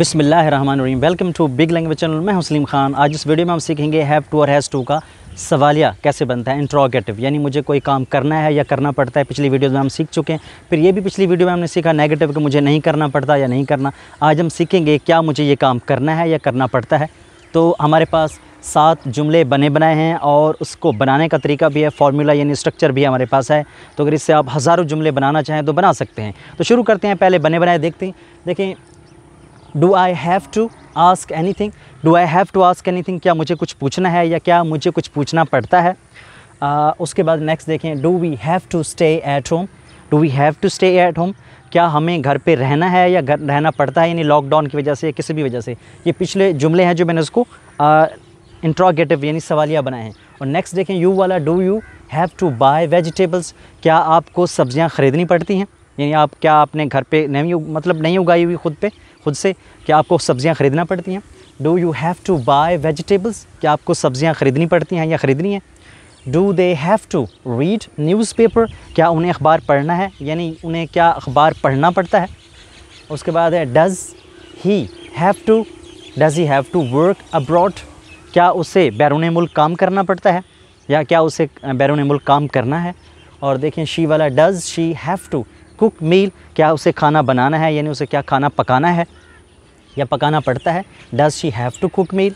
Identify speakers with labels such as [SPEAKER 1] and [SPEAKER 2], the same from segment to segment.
[SPEAKER 1] बिसमीम welcome to big language channel मैं हुसलीम खान आज इस वीडियो में हम सीखेंगे हैव टू और हैज़ टू का सवालिया कैसे बनता है इंट्रोगेटिव यानी मुझे कोई काम करना है या करना पड़ता है पिछली वीडियो में हम सीख चुके हैं फिर ये भी पिछली वीडियो में हमने सीखा नेगेटिव कि मुझे नहीं करना पड़ता या नहीं करना आज हम सीखेंगे क्या मुझे ये काम करना है या करना पड़ता है तो हमारे पास सात जुमले बने बनाए हैं और उसको बनाने का तरीका भी है फार्मूला यानी स्ट्रक्चर भी हमारे पास है तो अगर इससे आप हज़ारों जुमले बनाना चाहें तो बना सकते हैं तो शुरू करते हैं पहले बने बनाए देखते हैं देखें do I have to ask anything do I have to ask anything क्या मुझे कुछ पूछना है या क्या मुझे कुछ पूछना पड़ता है uh, उसके बाद नेक्स्ट देखें do we have to stay at home do we have to stay at home क्या हमें घर पे रहना है या घर रहना पड़ता है यानी लॉकडाउन की वजह से या किसी भी वजह से ये पिछले जुमले हैं जो मैंने उसको इंट्रोगेटिव यानी सवालिया बनाए हैं और नेक्स्ट देखें यू वाला do you have to buy vegetables क्या आपको सब्ज़ियाँ ख़रीदनी पड़ती हैं यानी आप क्या आपने घर पे नहीं मतलब नहीं उगाई हुई खुद पे खुद से क्या आपको सब्ज़ियाँ ख़रीदना पड़ती हैं do you have to buy vegetables क्या आपको सब्ज़ियाँ ख़रीदनी पड़ती हैं या ख़रीदनी है do they have to read newspaper क्या उन्हें अखबार पढ़ना है यानी उन्हें क्या अखबार पढ़ना पड़ता है उसके बाद है does he have to does he have to work abroad क्या उसे बैरून मुल्क काम करना पड़ता है या क्या उसे बैरून मुल्क काम करना है और देखें शी वाला does she have to cook meal क्या उसे खाना बनाना है यानी उसे क्या खाना पकाना है या पकाना पड़ता है does she have to cook meal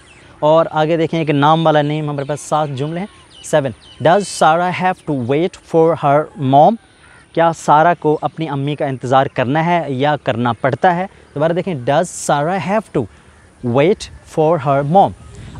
[SPEAKER 1] और आगे देखें कि नाम वाला नेम हमारे पास सात जुमले हैं seven does Sara have to wait for her mom क्या सारा को अपनी अम्मी का इंतज़ार करना है या करना पड़ता है दोबारा देखें does Sara have to wait for her mom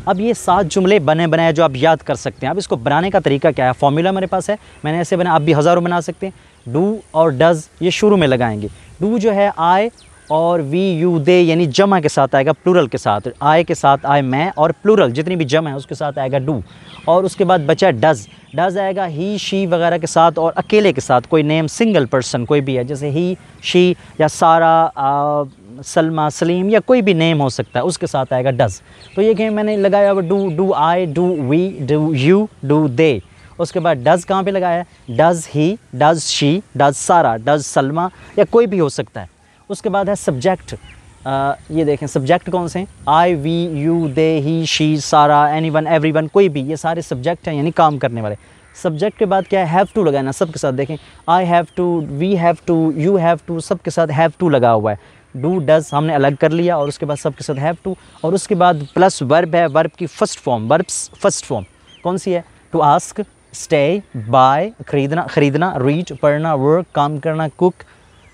[SPEAKER 1] अब ये सात जुमले बने बनाए जो आप याद कर सकते हैं अब इसको बनाने का तरीका क्या है फॉर्मूला मेरे पास है मैंने ऐसे बना आप भी हज़ारों बना सकते हैं डू और डज़ ये शुरू में लगाएंगे डू जो है आए और वी यू दे यानी जमा के साथ आएगा प्लूरल के साथ आए के साथ आए मैं और प्लूरल जितनी भी जमा है उसके साथ आएगा डू और उसके बाद बचा डज़ डज़ आएगा ही शी वगैरह के साथ और अकेले के साथ कोई नेम सिंगल पर्सन कोई भी है जैसे ही शी या सारा आ, सलमा सलीम या कोई भी नेम हो सकता है उसके साथ आएगा डज़ तो ये गेम मैंने लगाया do do I do we do you do they उसके बाद डज़ कहाँ पे लगाया है does he does she does Sara does Salma या कोई भी हो सकता है उसके बाद है सब्जेक्ट आ, ये देखें सब्जेक्ट कौन से हैं I we you they he she Sara anyone everyone कोई भी ये सारे सब्जेक्ट हैं यानी काम करने वाले सब्जेक्ट के बाद क्या है हैव टू लगाना सबके साथ देखें I have to we have to you have to सबके साथ हैव टू लगा हुआ है डू डज हमने अलग कर लिया और उसके बाद सबके साथ हैव टू और उसके बाद प्लस वर्ब है वर्ब की first form verb first form कौन सी है टू आस्क स्टे बाय खरीदना खरीदना रीच पढ़ना वर्क काम करना कुक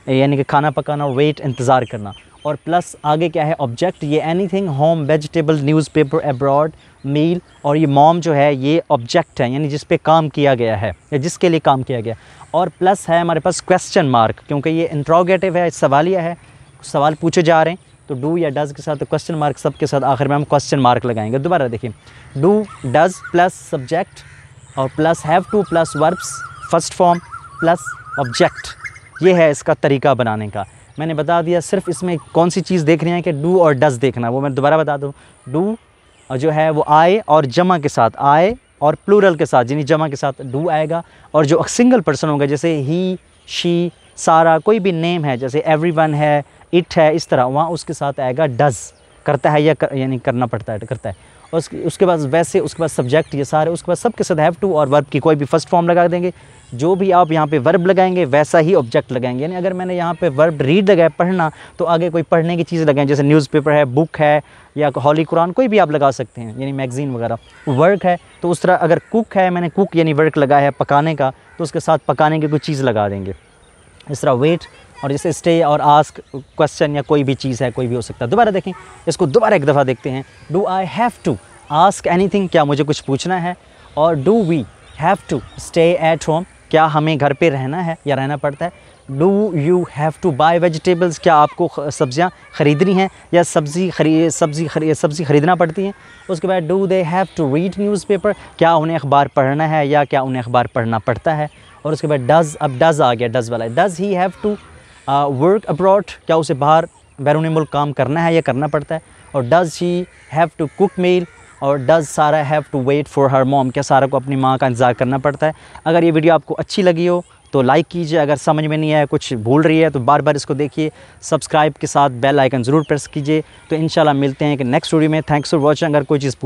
[SPEAKER 1] यानी कि खाना पकाना वेट इंतज़ार करना और प्लस आगे क्या है ऑब्जेक्ट ये anything home vegetable newspaper abroad meal और ये मॉम जो है ये ऑब्जेक्ट है यानी जिस पे काम किया गया है या जिसके लिए काम किया गया और प्लस है हमारे पास क्वेश्चन मार्क क्योंकि ये इंट्रोगेटिव है सवालिया है सवाल पूछे जा रहे हैं तो डू या डज़ के साथ क्वेश्चन मार्क सब के साथ आखिर में हम क्वेश्चन मार्क लगाएंगे दोबारा देखिए डू डज़ प्लस सब्जेक्ट और plus have to plus verbs first form plus object ये है इसका तरीका बनाने का मैंने बता दिया सिर्फ इसमें कौन सी चीज़ देख रहे हैं कि डू और डज़ देखना वो मैं दोबारा बता दूँ डू जो है वो आए और जमा के साथ आए और प्लूरल के साथ यानी जमा के साथ डू आएगा और जो सिंगल पर्सन होगा जैसे ही शी सारा कोई भी नेम है जैसे एवरीवन है इट है इस तरह वहाँ उसके साथ आएगा डज़ करता है या कर, यानी करना पड़ता है करता है और उसके उसके बाद वैसे उसके बाद सब्जेक्ट ये सारे उसके बाद सबके साथ हैव टू और वर्ब की कोई भी फर्स्ट फॉर्म लगा देंगे जो भी आप यहाँ पे वर्ब लगाएंगे वैसा ही ऑब्जेक्ट लगाएंगे यानी अगर मैंने यहाँ पे वर्ब रीड लगाया पढ़ना तो आगे कोई पढ़ने की चीज़ लगाएं जैसे न्यूज़पेपर है बुक है या हॉली कुरान कोई भी आप लगा सकते हैं यानी मैगज़ीन वगैरह वर्क है तो उस तरह अगर कुक है मैंने कुक यानी वर्क लगाया है पकाने का तो उसके साथ पकाने की कोई चीज़ लगा देंगे इस तरह वेट और जैसे स्टे और आस्क क्वेश्चन या कोई भी चीज़ है कोई भी हो सकता है दोबारा देखें इसको दोबारा एक दफ़ा देखते हैं do I have to ask thing क्या मुझे कुछ पूछना है और do we have to stay at home क्या हमें घर पे रहना है या रहना पड़ता है do you have to buy vegetables क्या आपको सब्ज़ियाँ ख़रीदनी हैं या सब्ज़ी खरी सब्ज़ी खरी सब्ज़ी ख़रीदना पड़ती हैं उसके बाद do they have to read newspaper क्या उन्हें अखबार पढ़ना है या क्या उन्हें अखबार पढ़ना पड़ता है और उसके बाद डज़ अब डज़ आ गया डज़ वाला does he have to work abroad क्या उसे बाहर बैरून मुल्क काम करना है या करना पड़ता है और does he have to cook meal और does Sara have to wait for her mom क्या सारा को अपनी माँ का इंतज़ार करना पड़ता है अगर ये वीडियो आपको अच्छी लगी हो तो लाइक कीजिए अगर समझ में नहीं आया कुछ भूल रही है तो बार बार इसको देखिए सब्सक्राइब के साथ बेल आइकन ज़रूर प्रेस कीजिए तो इन मिलते हैं कि नेक्स्ट वीडियो में थैंक्स फॉर वॉचिंग अगर कोई चीज़